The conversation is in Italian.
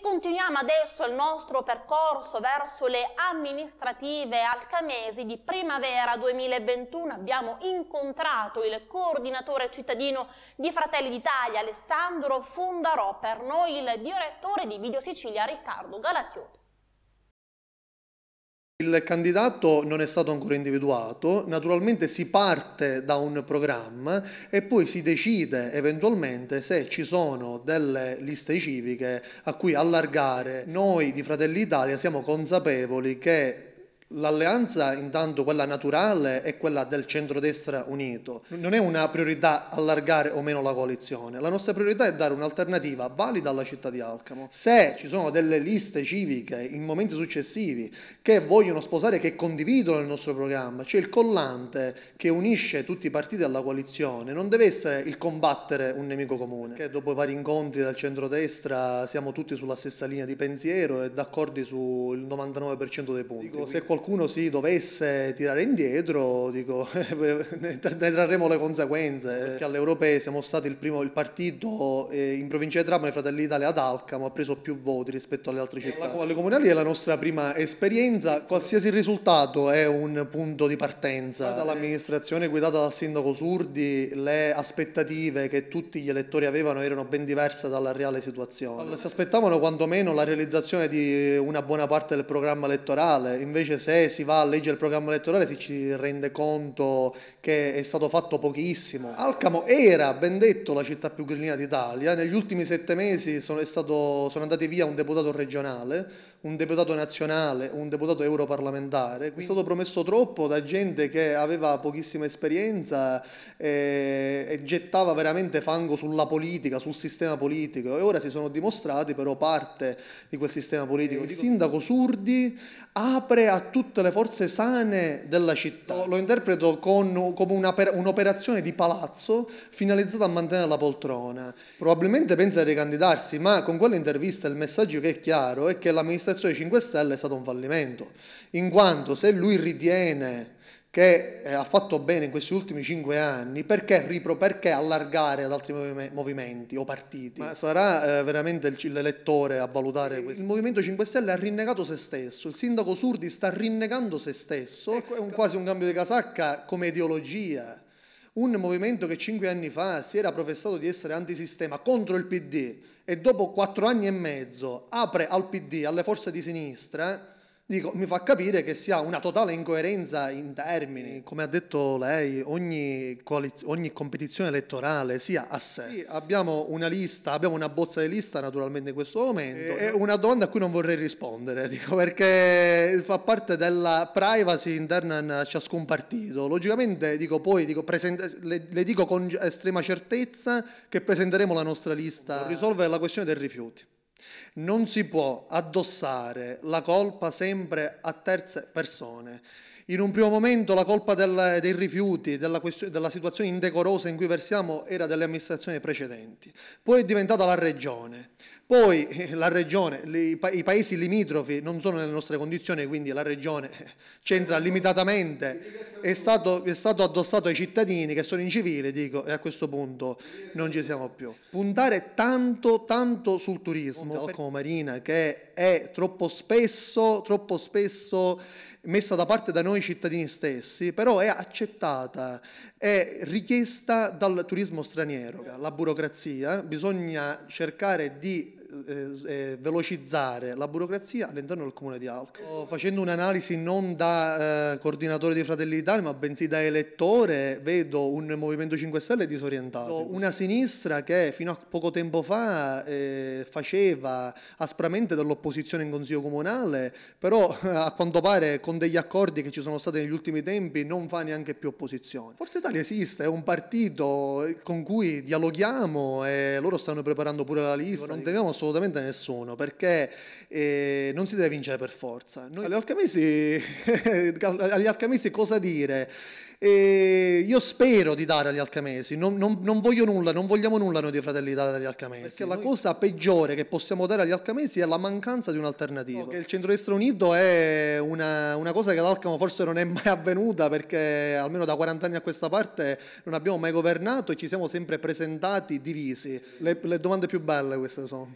continuiamo adesso il nostro percorso verso le amministrative alcamesi di primavera 2021. Abbiamo incontrato il coordinatore cittadino di Fratelli d'Italia, Alessandro Fundarò, per noi il direttore di Video Sicilia, Riccardo Galatioti. Il candidato non è stato ancora individuato, naturalmente si parte da un programma e poi si decide eventualmente se ci sono delle liste civiche a cui allargare. Noi di Fratelli Italia siamo consapevoli che L'alleanza intanto quella naturale è quella del centrodestra unito. Non è una priorità allargare o meno la coalizione, la nostra priorità è dare un'alternativa valida alla città di Alcamo. Se ci sono delle liste civiche in momenti successivi che vogliono sposare, che condividono il nostro programma, c'è cioè il collante che unisce tutti i partiti alla coalizione, non deve essere il combattere un nemico comune. Che dopo i vari incontri del centrodestra siamo tutti sulla stessa linea di pensiero e d'accordo sul 99% dei punti. Dico, qualcuno si dovesse tirare indietro, dico, ne trarremo le conseguenze. Eh, perché alle europee siamo stati il primo il partito eh, in provincia di Trapani, Fratelli d'Italia ad Alcamo, ha preso più voti rispetto alle altre città. alle comunali è la nostra prima esperienza, qualsiasi risultato è un punto di partenza. Dall'amministrazione guidata dal sindaco Surdi, le aspettative che tutti gli elettori avevano erano ben diverse dalla reale situazione. Si aspettavano quantomeno la realizzazione di una buona parte del programma elettorale, invece se si va a leggere il programma elettorale si ci rende conto che è stato fatto pochissimo. Alcamo era, ben detto, la città più grillina d'Italia. Negli ultimi sette mesi sono, stato, sono andati via un deputato regionale, un deputato nazionale, un deputato europarlamentare. Quindi è stato promesso troppo da gente che aveva pochissima esperienza e, eh, e gettava veramente fango sulla politica, sul sistema politico. E ora si sono dimostrati però parte di quel sistema politico. Eh, il sindaco Surdi apre a tutte le forze sane della città. Lo interpreto con, come un'operazione di palazzo finalizzata a mantenere la poltrona. Probabilmente pensa di ricandidarsi, ma con quell'intervista il messaggio che è chiaro è che l'amministrazione 5 Stelle è stato un fallimento, in quanto se lui ritiene che eh, ha fatto bene in questi ultimi cinque anni, perché, ripro, perché allargare ad altri movimenti o partiti? Ma sarà eh, veramente il, l'elettore a valutare eh, questo? Il Movimento 5 Stelle ha rinnegato se stesso, il sindaco Surdi sta rinnegando se stesso, ecco, ecco. è un, quasi un cambio di casacca come ideologia. Un movimento che cinque anni fa si era professato di essere antisistema contro il PD e dopo quattro anni e mezzo apre al PD, alle forze di sinistra, Dico, mi fa capire che sia una totale incoerenza in termini. Come ha detto lei, ogni, coaliz- ogni competizione elettorale sia a sé. Sì, abbiamo una lista, abbiamo una bozza di lista naturalmente in questo momento. E... È una domanda a cui non vorrei rispondere, dico, perché fa parte della privacy interna a ciascun partito. Logicamente, dico, poi dico, present- le, le, dico con estrema certezza che presenteremo la nostra lista per esatto. risolvere la questione dei rifiuti. Non si può addossare la colpa sempre a terze persone. In un primo momento la colpa del, dei rifiuti, della, della, situazione indecorosa in cui versiamo era delle amministrazioni precedenti, poi è diventata la regione, poi eh, la regione, i, paesi limitrofi non sono nelle nostre condizioni, quindi la regione eh, c'entra limitatamente, è stato, è stato, addossato ai cittadini che sono in civile, dico, e a questo punto non ci siamo più. Puntare tanto, tanto sul turismo, come Marina, che è troppo spesso, troppo spesso messa da parte da noi cittadini stessi, però è accettata, è richiesta dal turismo straniero. La burocrazia, bisogna cercare di eh, eh, eh, velocizzare la burocrazia all'interno del comune di Alcamo. Facendo un'analisi non da eh, coordinatore di Fratelli d'Italia, ma bensì da elettore, vedo un Movimento 5 Stelle disorientato. Una sinistra che fino a poco tempo fa eh, faceva aspramente dell'opposizione in consiglio comunale, però eh, a quanto pare con degli accordi che ci sono stati negli ultimi tempi non fa neanche più opposizione. Forse Italia esiste, è un partito con cui dialoghiamo e loro stanno preparando pure la lista. Non dobbiamo assolutamente nessuno perché eh, non si deve vincere per forza. Noi, alchemisti, agli alchemisti cosa dire? E io spero di dare agli alcamesi, non, non, non, voglio nulla, non vogliamo nulla noi di Fratelli d'Italia dagli alcamesi. Perché noi... la cosa peggiore che possiamo dare agli alcamesi è la mancanza di un'alternativa. No, che il centrodestra unito è una, una cosa che all'Alcamo forse non è mai avvenuta perché almeno da 40 anni a questa parte non abbiamo mai governato e ci siamo sempre presentati divisi. Le, le domande più belle queste sono.